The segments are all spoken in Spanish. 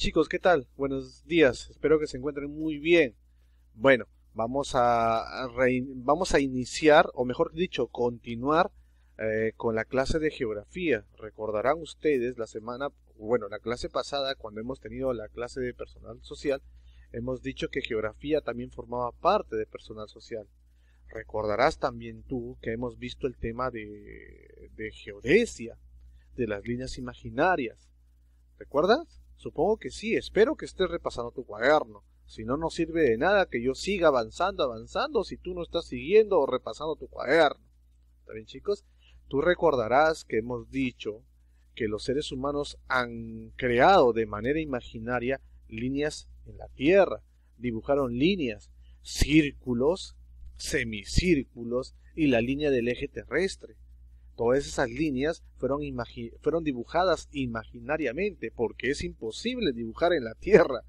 Chicos, ¿qué tal? Buenos días, espero que se encuentren muy bien. Bueno, vamos a, vamos a iniciar, o mejor dicho, continuar eh, con la clase de geografía. Recordarán ustedes la semana, bueno, la clase pasada, cuando hemos tenido la clase de personal social, hemos dicho que geografía también formaba parte de personal social. Recordarás también tú que hemos visto el tema de, de geodesia, de las líneas imaginarias. ¿Recuerdas? Supongo que sí, espero que estés repasando tu cuaderno. Si no, no sirve de nada que yo siga avanzando, avanzando, si tú no estás siguiendo o repasando tu cuaderno. También chicos? Tú recordarás que hemos dicho que los seres humanos han creado de manera imaginaria líneas en la Tierra. Dibujaron líneas, círculos, semicírculos y la línea del eje terrestre. Todas esas líneas fueron, fueron dibujadas imaginariamente porque es imposible dibujar en la Tierra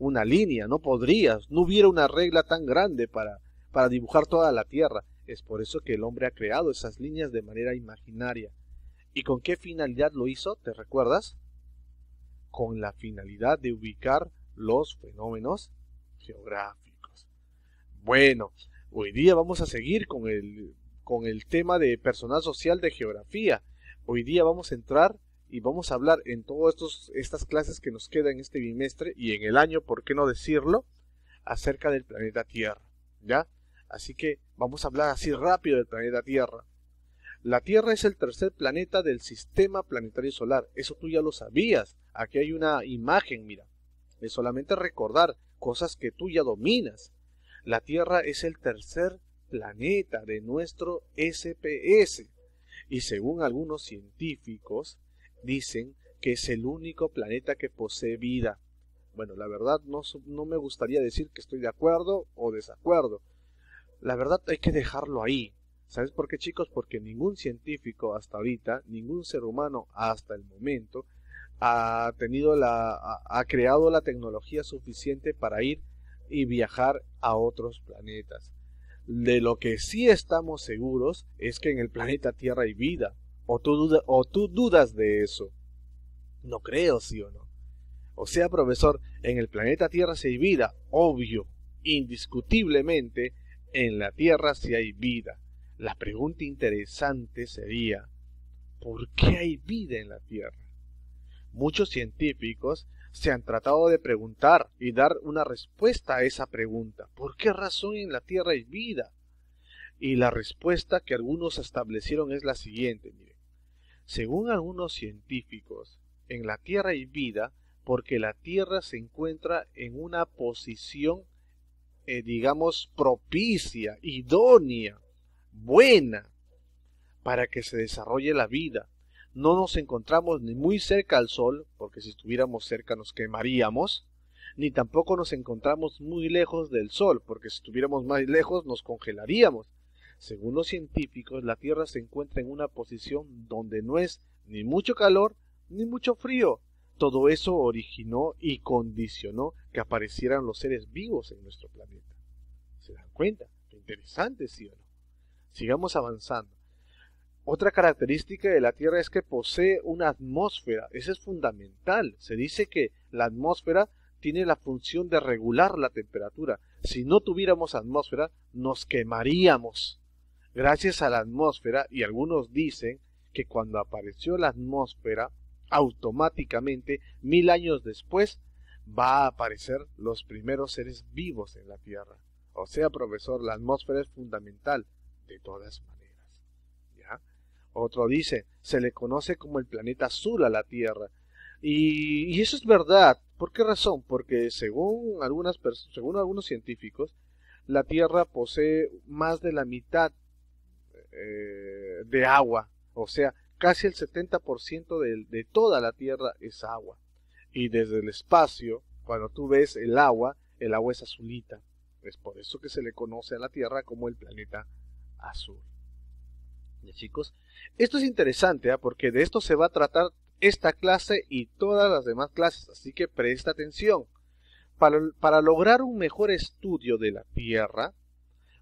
una línea, no podrías, no hubiera una regla tan grande para, para dibujar toda la Tierra. Es por eso que el hombre ha creado esas líneas de manera imaginaria. ¿Y con qué finalidad lo hizo? ¿Te recuerdas? Con la finalidad de ubicar los fenómenos geográficos. Bueno, hoy día vamos a seguir con el con el tema de personal social de geografía. Hoy día vamos a entrar y vamos a hablar en todas estas clases que nos quedan en este bimestre y en el año, ¿por qué no decirlo? Acerca del planeta Tierra, ¿ya? Así que vamos a hablar así rápido del planeta Tierra. La Tierra es el tercer planeta del sistema planetario solar. Eso tú ya lo sabías. Aquí hay una imagen, mira. Es solamente recordar cosas que tú ya dominas. La Tierra es el tercer planeta, de nuestro SPS. Y según algunos científicos, dicen que es el único planeta que posee vida. Bueno, la verdad no, me gustaría decir que estoy de acuerdo o desacuerdo. La verdad hay que dejarlo ahí. ¿Sabes por qué chicos? Porque ningún científico hasta ahorita, ningún ser humano hasta el momento, ha tenido la, ha, ha creado la tecnología suficiente para ir y viajar a otros planetas. De lo que sí estamos seguros es que en el planeta Tierra hay vida. ¿O tú, o tú dudas de eso? No creo, sí o no. O sea, profesor, en el planeta Tierra sí hay vida, obvio, indiscutiblemente, en la Tierra sí hay vida. La pregunta interesante sería, ¿por qué hay vida en la Tierra? Muchos científicos se han tratado de preguntar y dar una respuesta a esa pregunta. ¿Por qué razón en la Tierra hay vida? Y la respuesta que algunos establecieron es la siguiente. Miren. Según algunos científicos, en la Tierra hay vida porque la Tierra se encuentra en una posición, eh, digamos, propicia, idónea, buena, para que se desarrolle la vida no nos encontramos ni muy cerca al Sol, porque si estuviéramos cerca nos quemaríamos, ni tampoco nos encontramos muy lejos del Sol, porque si estuviéramos más lejos nos congelaríamos. Según los científicos, la Tierra se encuentra en una posición donde no es ni mucho calor ni mucho frío. Todo eso originó y condicionó que aparecieran los seres vivos en nuestro planeta. ¿Se dan cuenta? Qué interesante, sí o no. Sigamos avanzando. Otra característica de la Tierra es que posee una atmósfera, eso es fundamental. Se dice que la atmósfera tiene la función de regular la temperatura. Si no tuviéramos atmósfera, nos quemaríamos. Gracias a la atmósfera, y algunos dicen que cuando apareció la atmósfera, automáticamente, mil años después, va a aparecer los primeros seres vivos en la Tierra. O sea, profesor, la atmósfera es fundamental de todas maneras. Otro dice, se le conoce como el planeta azul a la Tierra. Y, eso es verdad. ¿Por qué razón? Porque según, según algunos científicos, la Tierra posee más de la mitad eh, de agua. O sea, casi el 70% de toda la Tierra es agua. Y desde el espacio, cuando tú ves el agua, el agua es azulita. Es por eso que se le conoce a la Tierra como el planeta azul chicos? Esto es interesante ¿ah? porque de esto se va a tratar esta clase y todas las demás clases, así que presta atención. Para, para lograr un mejor estudio de la Tierra,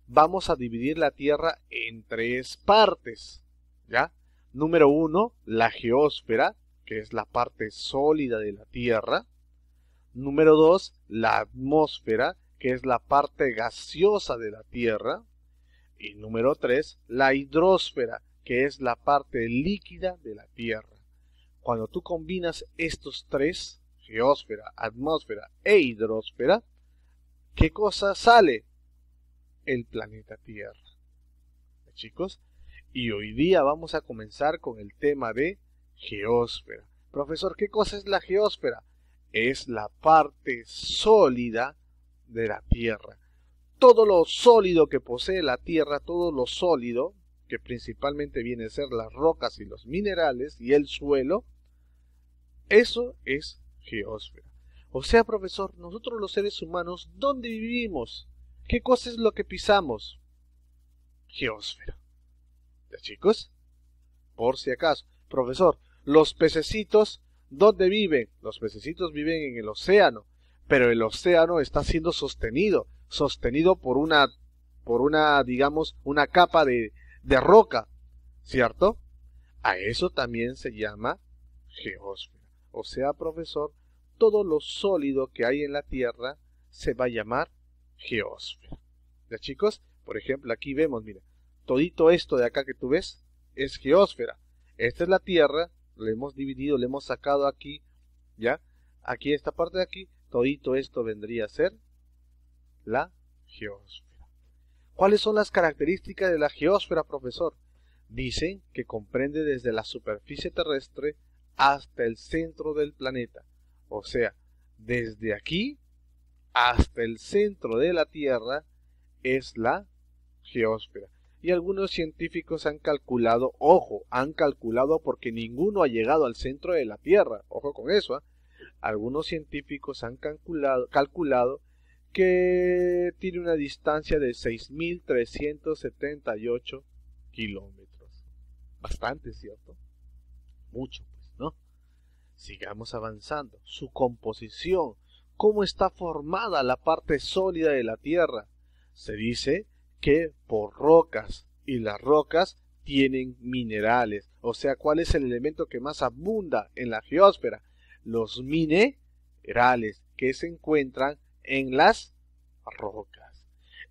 vamos a dividir la Tierra en tres partes. ¿Ya? Número uno, la geósfera, que es la parte sólida de la Tierra. Número dos, la atmósfera, que es la parte gaseosa de la Tierra. Y número tres, la hidrósfera, que es la parte líquida de la Tierra. Cuando tú combinas estos tres, geósfera, atmósfera e hidrósfera, ¿qué cosa sale? El planeta Tierra. Chicos, y hoy día vamos a comenzar con el tema de geósfera. Profesor, ¿qué cosa es la geósfera? Es la parte sólida de la Tierra todo lo sólido que posee la Tierra, todo lo sólido, que principalmente viene a ser las rocas y los minerales y el suelo, eso es geósfera. O sea, profesor, nosotros los seres humanos, ¿dónde vivimos? ¿Qué cosa es lo que pisamos? Geósfera. ¿Ya chicos? Por si acaso. Profesor, los pececitos, ¿dónde viven? Los pececitos viven en el océano, pero el océano está siendo sostenido sostenido por una, por una, digamos, una capa de, de roca, ¿cierto? A eso también se llama geósfera. O sea, profesor, todo lo sólido que hay en la Tierra se va a llamar geósfera. ¿Ya chicos? Por ejemplo, aquí vemos, mira, todito esto de acá que tú ves es geósfera. Esta es la Tierra, le hemos dividido, le hemos sacado aquí, ¿ya? Aquí esta parte de aquí, todito esto vendría a ser la geósfera. ¿Cuáles son las características de la geósfera, profesor? Dicen que comprende desde la superficie terrestre hasta el centro del planeta, o sea, desde aquí hasta el centro de la Tierra es la geósfera. Y algunos científicos han calculado, ojo, han calculado porque ninguno ha llegado al centro de la Tierra, ojo con eso, ¿ah? algunos científicos han calculado, calculado que tiene una distancia de 6.378 kilómetros. Bastante, ¿cierto? Mucho, pues, ¿no? Sigamos avanzando. Su composición, cómo está formada la parte sólida de la Tierra. Se dice que por rocas, y las rocas tienen minerales. O sea, ¿cuál es el elemento que más abunda en la geósfera? Los minerales que se encuentran en las rocas.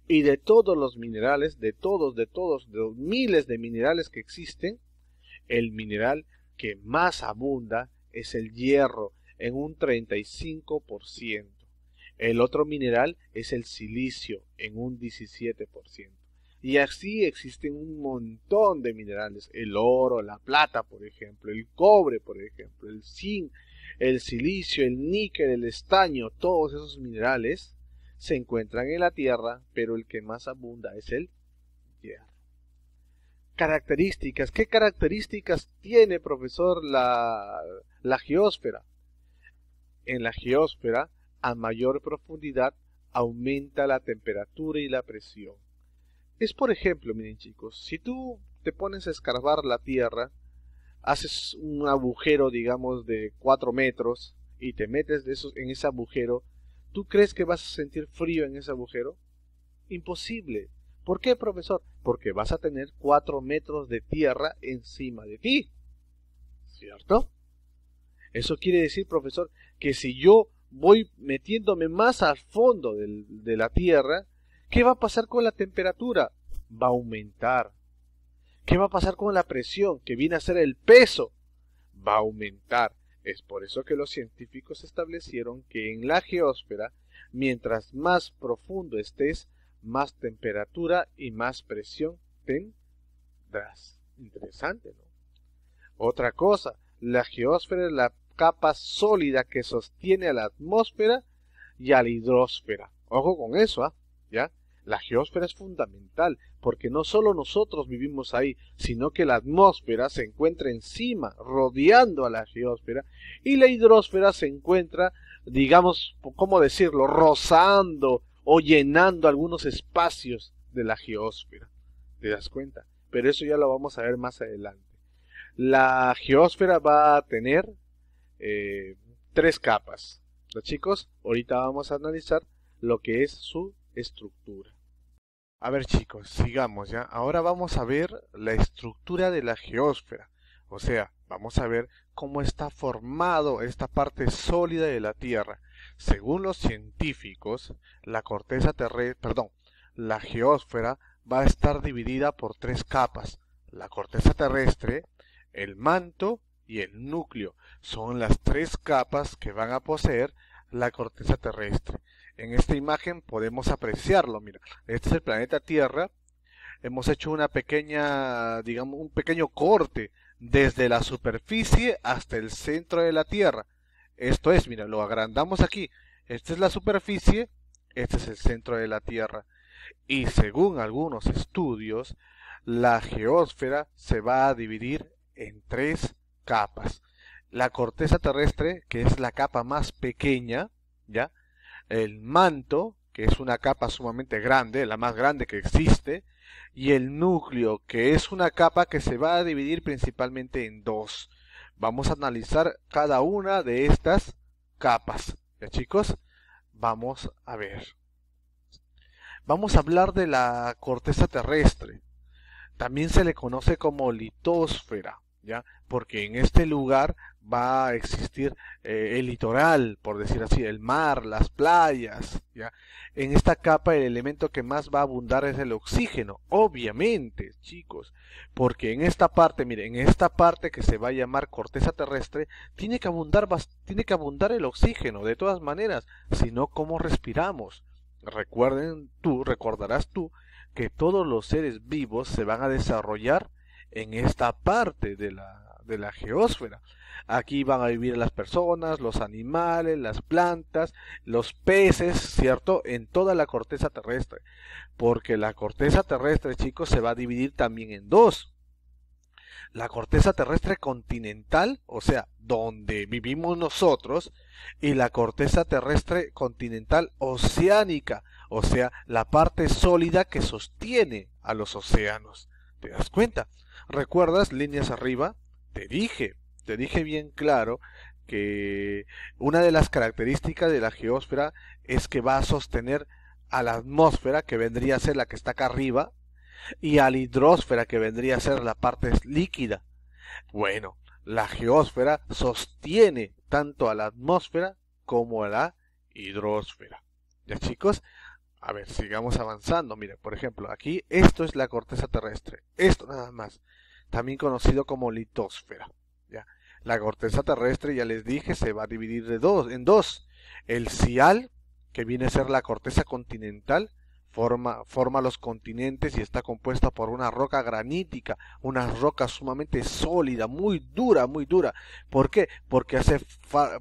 Y de todos los minerales, de todos, de todos, de los miles de minerales que existen, el mineral que más abunda es el hierro en un 35%. El otro mineral es el silicio en un 17%. Y así existen un montón de minerales, el oro, la plata, por ejemplo, el cobre, por ejemplo, el zinc, el silicio, el níquel, el estaño, todos esos minerales se encuentran en la tierra, pero el que más abunda es el hierro. Características. ¿Qué características tiene, profesor, la, la geósfera? En la geósfera, a mayor profundidad, aumenta la temperatura y la presión. Es por ejemplo, miren chicos, si tú te pones a escarbar la tierra, haces un agujero, digamos, de 4 metros y te metes de en ese agujero, ¿tú crees que vas a sentir frío en ese agujero? Imposible. ¿Por qué, profesor? Porque vas a tener 4 metros de tierra encima de ti. ¿Cierto? Eso quiere decir, profesor, que si yo voy metiéndome más al fondo de la tierra, ¿qué va a pasar con la temperatura? Va a aumentar. ¿Qué va a pasar con la presión, que viene a ser el peso? Va a aumentar. Es por eso que los científicos establecieron que en la geósfera, mientras más profundo estés, más temperatura y más presión tendrás. Interesante, ¿no? Otra cosa, la geósfera es la capa sólida que sostiene a la atmósfera y a la hidrósfera. Ojo con eso, ¿ah? ¿Ya? La geósfera es fundamental porque no solo nosotros vivimos ahí, sino que la atmósfera se encuentra encima, rodeando a la geósfera, y la hidrósfera se encuentra, digamos, ¿cómo decirlo?, rozando o llenando algunos espacios de la geósfera. ¿Te das cuenta? Pero eso ya lo vamos a ver más adelante. La geósfera va a tener eh, tres capas. ¿No, chicos? Ahorita vamos a analizar lo que es su estructura. A ver chicos, sigamos ya. Ahora vamos a ver la estructura de la geósfera. O sea, vamos a ver cómo está formado esta parte sólida de la Tierra. Según los científicos, la corteza terrestre, perdón, la geósfera va a estar dividida por tres capas. La corteza terrestre, el manto y el núcleo. Son las tres capas que van a poseer la corteza terrestre. En esta imagen podemos apreciarlo, mira, este es el planeta Tierra, hemos hecho una pequeña, digamos, un pequeño corte desde la superficie hasta el centro de la Tierra. Esto es, mira, lo agrandamos aquí. Esta es la superficie, este es el centro de la Tierra. Y según algunos estudios, la geósfera se va a dividir en tres capas. La corteza terrestre, que es la capa más pequeña, ¿ya? el manto, que es una capa sumamente grande, la más grande que existe, y el núcleo, que es una capa que se va a dividir principalmente en dos. Vamos a analizar cada una de estas capas. ¿Ya chicos? Vamos a ver. Vamos a hablar de la corteza terrestre. También se le conoce como litósfera, ¿ya? Porque en este lugar va a existir eh, el litoral, por decir así, el mar, las playas. ¿ya? En esta capa el elemento que más va a abundar es el oxígeno, obviamente, chicos, porque en esta parte, miren, en esta parte que se va a llamar corteza terrestre, tiene que abundar, tiene que abundar el oxígeno, de todas maneras, si no, ¿cómo respiramos? Recuerden tú, recordarás tú, que todos los seres vivos se van a desarrollar en esta parte de la, de la geósfera aquí van a vivir las personas, los animales, las plantas, los peces, ¿cierto? En toda la corteza terrestre. Porque la corteza terrestre, chicos, se va a dividir también en dos. La corteza terrestre continental, o sea, donde vivimos nosotros, y la corteza terrestre continental oceánica, o sea, la parte sólida que sostiene a los océanos. ¿Te das cuenta? ¿Recuerdas líneas arriba? Te dije, te dije bien claro que una de las características de la geósfera es que va a sostener a la atmósfera, que vendría a ser la que está acá arriba, y a la hidrósfera, que vendría a ser la parte líquida. Bueno, la geósfera sostiene tanto a la atmósfera como a la hidrósfera. ¿Ya chicos? A ver, sigamos avanzando. mira por ejemplo, aquí esto es la corteza terrestre. Esto nada más. También conocido como litosfera. La corteza terrestre, ya les dije, se va a dividir de dos, en dos. El sial, que viene a ser la corteza continental, forma, forma los continentes y está compuesta por una roca granítica, una roca sumamente sólida, muy dura, muy dura. ¿Por qué? Porque hace,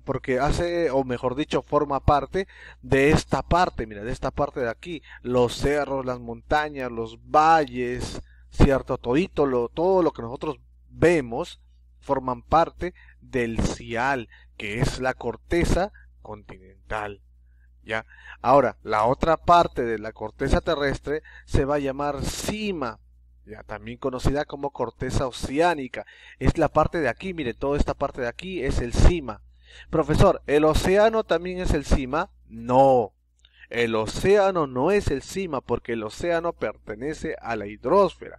porque hace, o mejor dicho, forma parte de esta parte, mira, de esta parte de aquí, los cerros, las montañas, los valles, ¿cierto? toítolo, todo lo que nosotros vemos forman parte del Cial, que es la corteza continental. ¿Ya? Ahora, la otra parte de la corteza terrestre se va a llamar cima, ya también conocida como corteza oceánica. Es la parte de aquí, mire, toda esta parte de aquí es el cima. Profesor, ¿el océano también es el cima? No. El océano no es el cima porque el océano pertenece a la hidrósfera.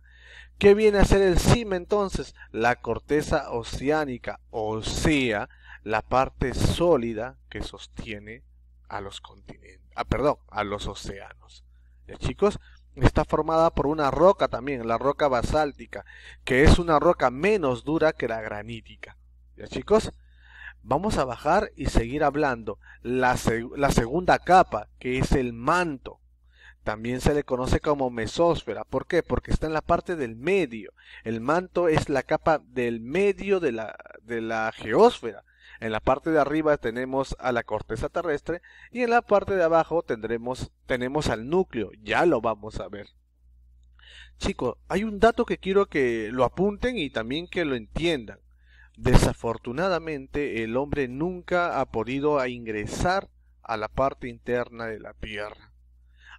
¿Qué viene a ser el cima entonces? La corteza oceánica, o sea, la parte sólida que sostiene a los continentes, ah, perdón, a los océanos. ¿Ya, chicos, está formada por una roca también, la roca basáltica, que es una roca menos dura que la granítica. ¿Ya chicos? Vamos a bajar y seguir hablando. la segunda capa, que es el manto. También se le conoce como mesósfera. ¿Por qué? Porque está en la parte del medio. El manto es la capa del medio de la, de la geósfera. En la parte de arriba tenemos a la corteza terrestre y en la parte de abajo tendremos, tenemos al núcleo. Ya lo vamos a ver. Chicos, hay un dato que quiero que lo apunten y también que lo entiendan. Desafortunadamente el hombre nunca ha podido ingresar a la parte interna de la Tierra.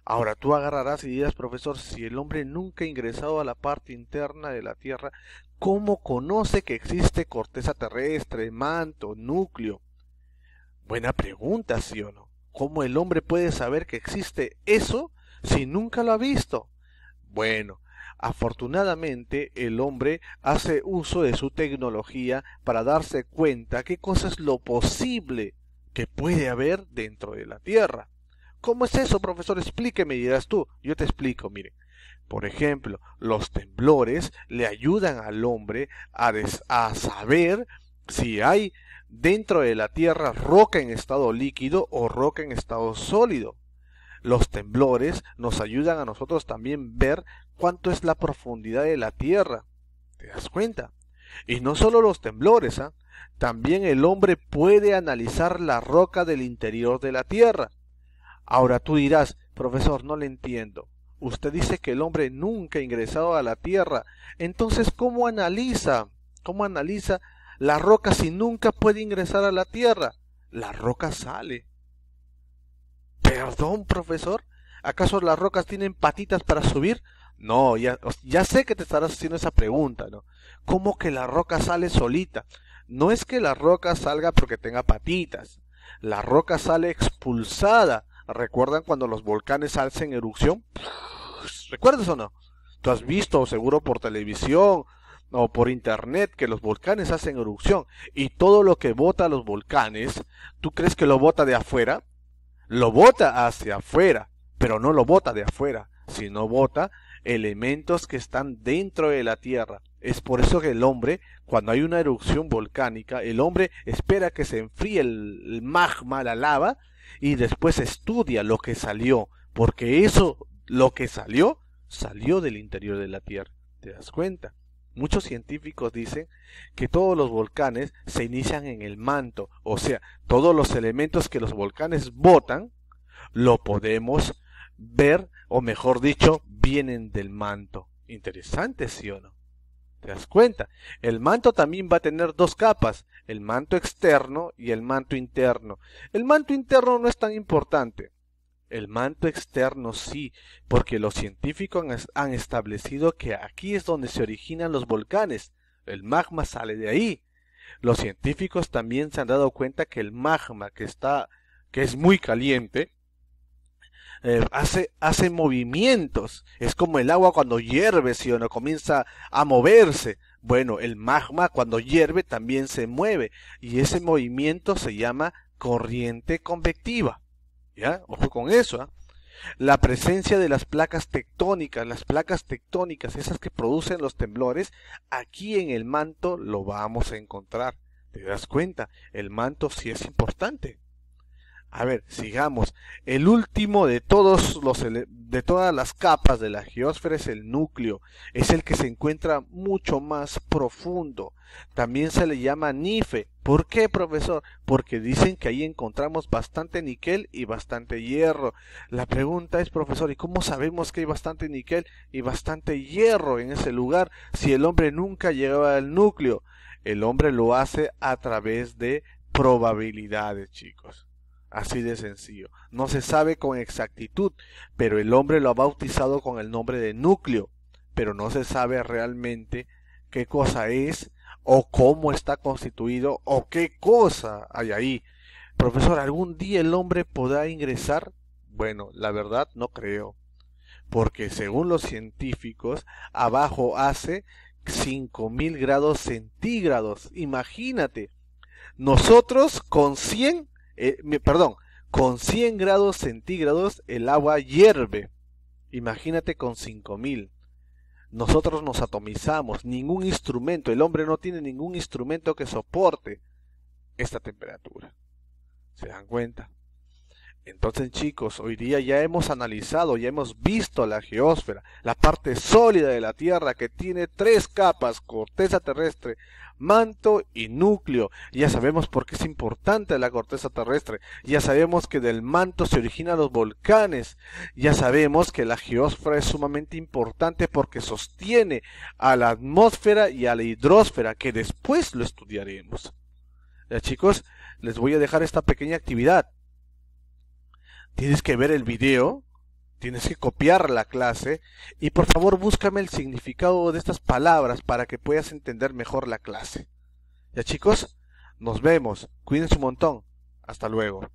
Ahora tú agarrarás y dirás, profesor, si el hombre nunca ha ingresado a la parte interna de la Tierra, ¿cómo conoce que existe corteza terrestre, manto, núcleo? Buena pregunta, sí o no. ¿Cómo el hombre puede saber que existe eso si nunca lo ha visto? Bueno, afortunadamente el hombre hace uso de su tecnología para darse cuenta qué cosa es lo posible que puede haber dentro de la Tierra. ¿Cómo es eso, profesor? Explíqueme, dirás tú. Yo te explico, mire. Por ejemplo, los temblores le ayudan al hombre a, saber si hay dentro de la Tierra roca en estado líquido o roca en estado sólido. Los temblores nos ayudan a nosotros también ver cuánto es la profundidad de la Tierra. ¿Te das cuenta? Y no solo los temblores, ¿ah? también el hombre puede analizar la roca del interior de la Tierra. Ahora tú dirás, profesor, no le entiendo. Usted dice que el hombre nunca ha ingresado a la tierra. Entonces, ¿cómo analiza? ¿Cómo analiza la roca si nunca puede ingresar a la tierra? La roca sale. Perdón, profesor. ¿Acaso las rocas tienen patitas para subir? No, ya, ya sé que te estarás haciendo esa pregunta, ¿no? ¿Cómo que la roca sale solita? No es que la roca salga porque tenga patitas. La roca sale expulsada ¿Recuerdan cuando los volcanes hacen erupción? ¿Recuerdas o no? Tú has visto seguro por televisión o por internet que los volcanes hacen erupción y todo lo que bota los volcanes, ¿tú crees que lo bota de afuera? Lo bota hacia afuera, pero no lo bota de afuera, sino bota elementos que están dentro de la Tierra. Es por eso que el hombre, cuando hay una erupción volcánica, el hombre espera que se enfríe el magma, la lava, y después estudia lo que salió, porque eso, lo que salió, salió del interior de la Tierra. ¿Te das cuenta? Muchos científicos dicen que todos los volcanes se inician en el manto, o sea, todos los elementos que los volcanes botan, lo podemos ver, o mejor dicho, vienen del manto. Interesante, ¿sí o no? ¿Te das cuenta? El manto también va a tener dos capas, el manto externo y el manto interno. El manto interno no es tan importante. El manto externo sí, porque los científicos han, establecido que aquí es donde se originan los volcanes. El magma sale de ahí. Los científicos también se han dado cuenta que el magma que está que es muy caliente eh, hace, movimientos. Es como el agua cuando hierve, si uno comienza a moverse. Bueno, el magma cuando hierve también se mueve y ese movimiento se llama corriente convectiva. ¿Ya? Ojo con eso. ¿ah? La presencia de las placas tectónicas, las placas tectónicas, esas que producen los temblores, aquí en el manto lo vamos a encontrar. ¿Te das cuenta? El manto sí es importante. A ver, sigamos. El último de todos los de todas las capas de la geósfera es el núcleo, es el que se encuentra mucho más profundo. También se le llama nife. ¿Por qué, profesor? Porque dicen que ahí encontramos bastante níquel y bastante hierro. La pregunta es, profesor, ¿y cómo sabemos que hay bastante níquel y bastante hierro en ese lugar si el hombre nunca llegaba al núcleo? El hombre lo hace a través de probabilidades, chicos. Así de sencillo. No se sabe con exactitud, pero el hombre lo ha bautizado con el nombre de núcleo, pero no se sabe realmente qué cosa es o cómo está constituido o qué cosa hay ahí. Profesor, ¿algún día el hombre podrá ingresar? Bueno, la verdad no creo, porque según los científicos, abajo hace 5000 grados centígrados. Imagínate, nosotros con 100 eh, perdón, con 100 grados centígrados el agua hierve. Imagínate con 5000. Nosotros nos atomizamos, ningún instrumento, el hombre no tiene ningún instrumento que soporte esta temperatura. ¿Se dan cuenta? Entonces chicos, hoy día ya hemos analizado, ya hemos visto la geósfera, la parte sólida de la Tierra que tiene tres capas, corteza terrestre, manto y núcleo. Ya sabemos por qué es importante la corteza terrestre, ya sabemos que del manto se originan los volcanes, ya sabemos que la geósfera es sumamente importante porque sostiene a la atmósfera y a la hidrósfera, que después lo estudiaremos. Ya chicos, les voy a dejar esta pequeña actividad tienes que ver el video, tienes que copiar la clase y por favor búscame el significado de estas palabras para que puedas entender mejor la clase. Ya chicos, nos vemos, cuídense un montón, hasta luego.